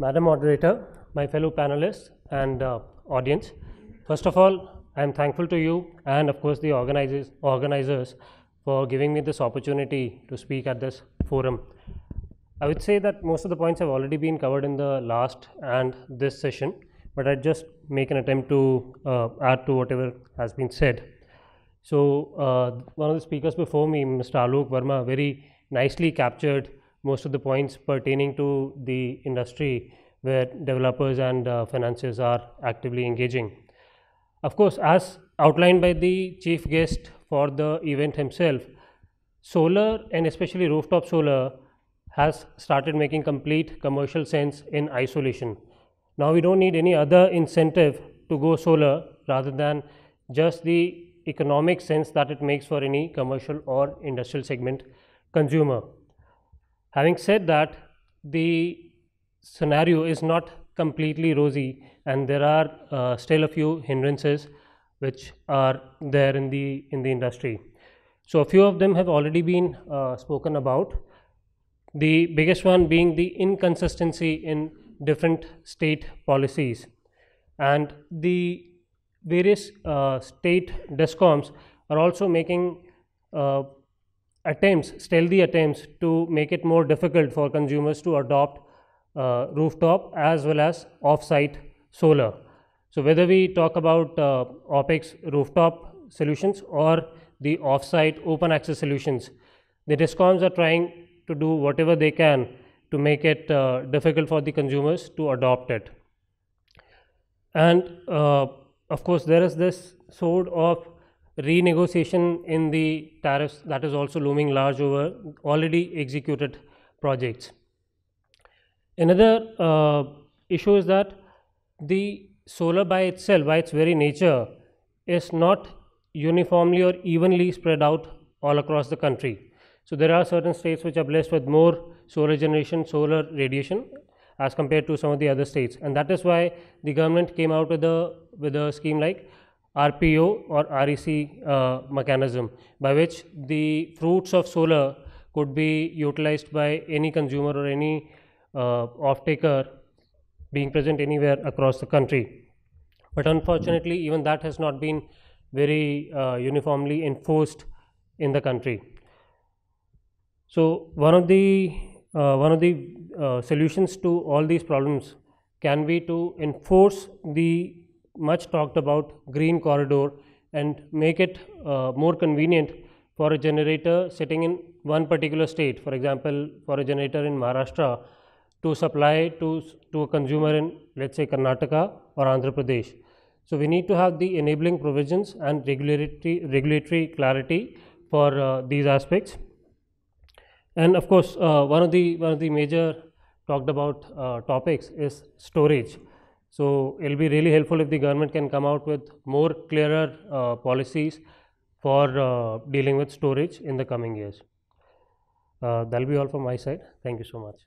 Madam Moderator, my fellow panelists and uh, audience, first of all, I am thankful to you and of course the organizers, organizers for giving me this opportunity to speak at this forum. I would say that most of the points have already been covered in the last and this session, but I just make an attempt to uh, add to whatever has been said. So uh, one of the speakers before me, Mr. Alok Verma, very nicely captured most of the points pertaining to the industry where developers and uh, financiers are actively engaging. Of course, as outlined by the chief guest for the event himself, solar and especially rooftop solar has started making complete commercial sense in isolation. Now we don't need any other incentive to go solar rather than just the economic sense that it makes for any commercial or industrial segment consumer. Having said that, the scenario is not completely rosy and there are uh, still a few hindrances which are there in the in the industry. So a few of them have already been uh, spoken about. The biggest one being the inconsistency in different state policies and the various uh, state discoms are also making uh, attempts, stealthy attempts to make it more difficult for consumers to adopt uh, rooftop as well as off-site solar. So whether we talk about uh, OPEX rooftop solutions or the off-site open access solutions, the DISCOMs are trying to do whatever they can to make it uh, difficult for the consumers to adopt it. And uh, of course, there is this sort of renegotiation in the tariffs that is also looming large over already executed projects. Another uh, issue is that the solar by itself by its very nature is not uniformly or evenly spread out all across the country. So, there are certain states which are blessed with more solar generation, solar radiation as compared to some of the other states and that is why the government came out with a with a scheme like RPO or REC uh, mechanism by which the fruits of solar could be utilized by any consumer or any uh, off-taker being present anywhere across the country. But unfortunately, even that has not been very uh, uniformly enforced in the country. So one of the uh, one of the uh, solutions to all these problems can be to enforce the much talked about green corridor and make it uh, more convenient for a generator sitting in one particular state, for example, for a generator in Maharashtra to supply to, to a consumer in let us say Karnataka or Andhra Pradesh. So, we need to have the enabling provisions and regulatory, regulatory clarity for uh, these aspects. And of course, uh, one of the one of the major talked about uh, topics is storage. So, it will be really helpful if the government can come out with more clearer uh, policies for uh, dealing with storage in the coming years. Uh, that will be all from my side. Thank you so much.